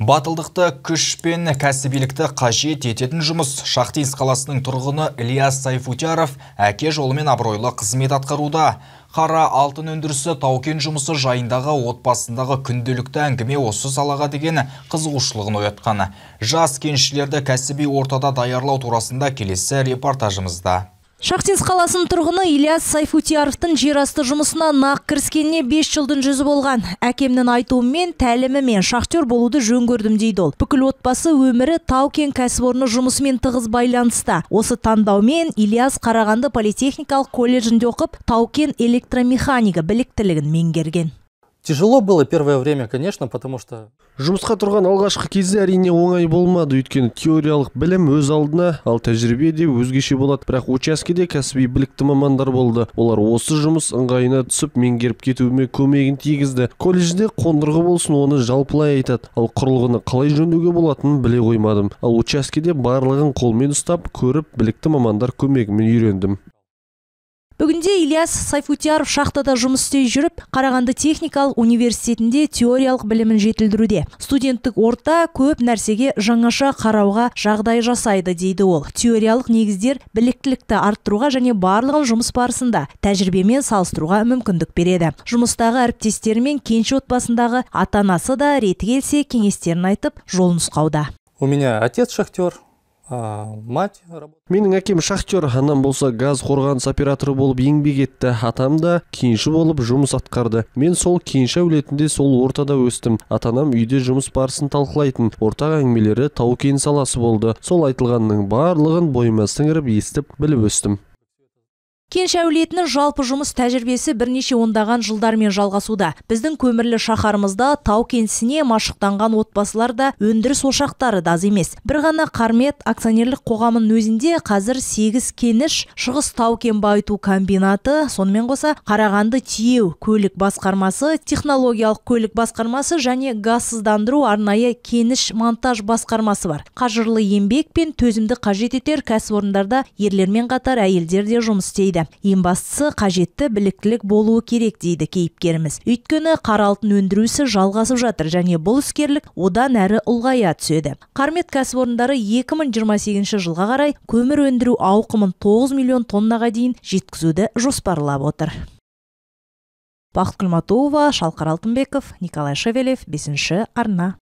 батылдықты күш пен кәсібилікті қажет ететін жұмыс шахтинск қаласының тұрғыны ілияс сайфутяров әке жолымен абыройлы қызмет атқаруда қара алтын өндірісі таукен жұмысы жайындағы отбасындағы күнделікті әңгіме осы салаға деген қызығушылығын оятқаны. жас кеншілерді кәсіби ортада даярлау турасында келесі репортажымызда Шахтинск қаласының тұрғыны Ильяс Сайфутияровтың жерасты жұмысына нақ кіріскеніне 5 жылдың жүзі болған. Әкемнің айтуымен, тәлімімен шахтер болуды жөн көрдім дейді ол. Бүкіл отбасы өмірі тау-кен кәсіпорны жұмысымен тығыз байланыста. Осы таңдаумен Ильяс Қарағанды политехникалық колледжінде оқып, тау-кен электромеханика біліктілігін меңгерген тяжело было первое время конечно потому что жұмысқа тұрған алғашқы кезде әрине оңай болмады өйткені теориялық білім өз алдына ал тәжірибе де өзгеше болады бірақ учаскеде кәсіби білікті мамандар болды олар осы жұмыс ыңғайына түсіп меңгеріп кетуіме көмегін тигізді колледжде қондырғы болсын оны жалпылай айтады ал құрылғыны қалай жөндеуге болатынын біле қоймадым ал учаскеде барлығын қолмен ұстап көріп білікті мамандар көмегімен үйрендім бүгінде ильяс сайфутияров шақтада жұмыс істей жүріп қарағанды техникалық университетінде теориялық білімін жетілдіруде студенттік орта көп нәрсеге жаңаша қарауға жағдай жасайды дейді ол теориялық негіздер біліктілікті арттыруға және барлығын жұмыс барысында тәжірибемен салыстыруға мүмкіндік береді жұмыстағы әріптестері мен кенші отбасындағы ата да реті келсе кеңестерін айтып жолын нұсқауда у меня отец шахтер мать менің әкем шахтер анам болса газ қорғаныс операторы болып еңбек етті атам да кенші болып жұмыс атқарды мен сол кенші әулетінде сол ортада өстім ата анам үйде жұмыс барысын талқылайтын ортақ әңгімелері тау кен саласы болды сол айтылғанның барлығын бойыма сіңіріп естіп біліп өстім Кенш әулетінің жалпы жұмыс тәжірибесі бірнеше ондаған жылдармен жалғасуда. Біздің көмірлі шахарымызда тау кенсіне машықтанған отбасылар да өндіріс ошақтары да емес. Бір ғана Қармет акционерлік қоғамын өзінде қазір 8 кеніш шығыс тау кен байту комбинаты, сонымен қоса Қарағанды тиеу көлік басқармасы, технологиялық көлік басқармасы және газсыздандыру арнайы кеніш монтаж басқармасы бар. Қажырлы еңбек пен төзімді қажет етер кәсіпорындарда ерлермен қатар әйелдер де жұмыс істейді дейді ең бастысы қажетті біліктілік болуы керек дейді кейіпкеріміз өйткені қара алтын ісі жалғасып жатыр және бұл іскерлік одан әрі ұлғая түседі қармет кәсіпорындары 2028 жылға қарай көмір өндіру ауқымын 9 миллион тоннаға дейін жеткізуді жоспарлап отыр бақытгүл матуова шалқар алтынбеков николай шевелев бесінші арна